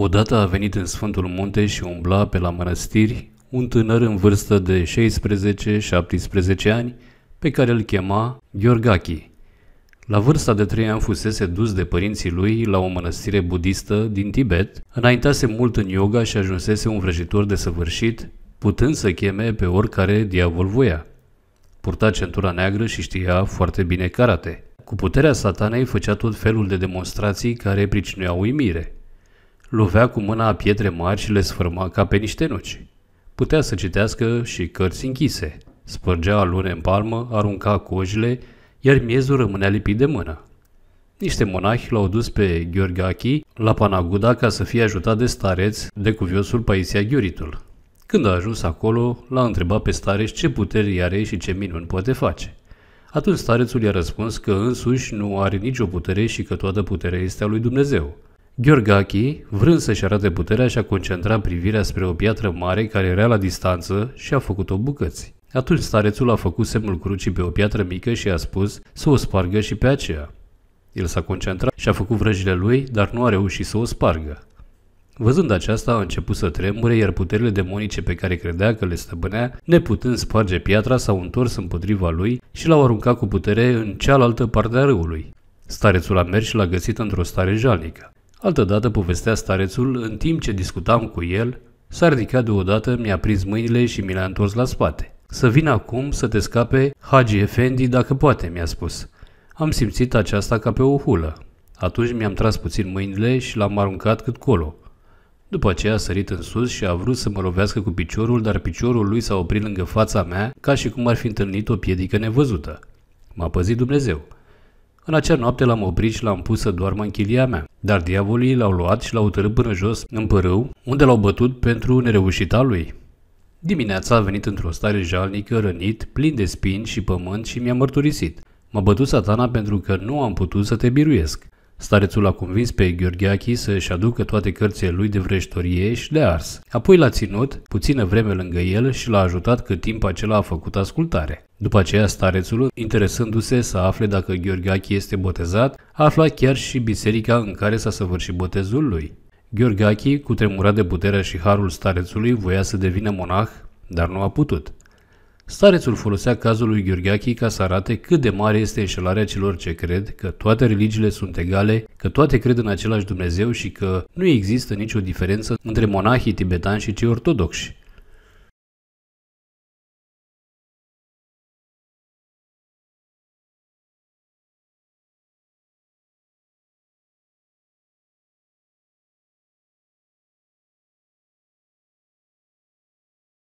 Odată a venit în Sfântul Munte și umbla pe la mănăstiri un tânăr în vârstă de 16-17 ani, pe care îl chema Gheorghachi. La vârsta de trei ani fusese dus de părinții lui la o mănăstire budistă din Tibet, înaintase mult în yoga și ajunsese un vrăjitor de săvârșit, putând să cheme pe oricare diavol voia. Purta centura neagră și știa foarte bine karate. Cu puterea satanei făcea tot felul de demonstrații care pricinuiau uimire. Lovea cu mâna pietre mari și le sfârma ca pe niște nuci. Putea să citească și cărți închise. Spărgea alune în palmă, arunca cojile, iar miezul rămânea lipit de mână. Niște monahi l-au dus pe Gheorghachi la Panaguda ca să fie ajutat de stareț de cuviosul Paisia Ghioritul. Când a ajuns acolo, l-a întrebat pe stareț ce puteri are și ce minuni poate face. Atunci starețul i-a răspuns că însuși nu are nicio putere și că toată puterea este a lui Dumnezeu – Gheorghachi, vrând să-și arate puterea, și-a concentrat privirea spre o piatră mare care era la distanță și a făcut-o bucăți. Atunci starețul a făcut semnul crucii pe o piatră mică și a spus să o spargă și pe aceea. El s-a concentrat și a făcut vrăjile lui, dar nu a reușit să o spargă. Văzând aceasta, a început să tremure, iar puterile demonice pe care credea că le stăbânea, neputând sparge piatra, s-au întors împotriva lui și l-au aruncat cu putere în cealaltă parte a râului. Starețul a mers și l-a găsit într-o stare jalnică. Altădată povestea starețul, în timp ce discutam cu el, s-a ridicat deodată, mi-a prins mâinile și mi le-a întors la spate. Să vin acum să te scape Hagi Efendi dacă poate, mi-a spus. Am simțit aceasta ca pe o hulă. Atunci mi-am tras puțin mâinile și l-am aruncat cât colo. După aceea a sărit în sus și a vrut să mă lovească cu piciorul, dar piciorul lui s-a oprit lângă fața mea, ca și cum ar fi întâlnit o piedică nevăzută. M-a păzit Dumnezeu. În acea noapte l-am oprit și l-am pus să doarmă în chilia mea. Dar diavolii l-au luat și l-au târât până jos în părâu, unde l-au bătut pentru nereușita lui. Dimineața a venit într-o stare jalnică, rănit, plin de spini și pământ și mi-a mărturisit. M-a bătut satana pentru că nu am putut să te biruiesc. Starețul a convins pe Gheorgheachi să-și aducă toate cărțile lui de vreștorie și de ars. Apoi l-a ținut puțină vreme lângă el și l-a ajutat cât timp acela a făcut ascultare. După aceea, starețul, interesându-se să afle dacă Gheorgheachi este botezat, a aflat chiar și biserica în care s-a săvârșit botezul lui. cu tremura de puterea și harul starețului, voia să devină monah, dar nu a putut. Starețul folosea cazul lui Gheorgheachii ca să arate cât de mare este înșelarea celor ce cred că toate religiile sunt egale, că toate cred în același Dumnezeu și că nu există nicio diferență între monahii tibetani și cei ortodoxi.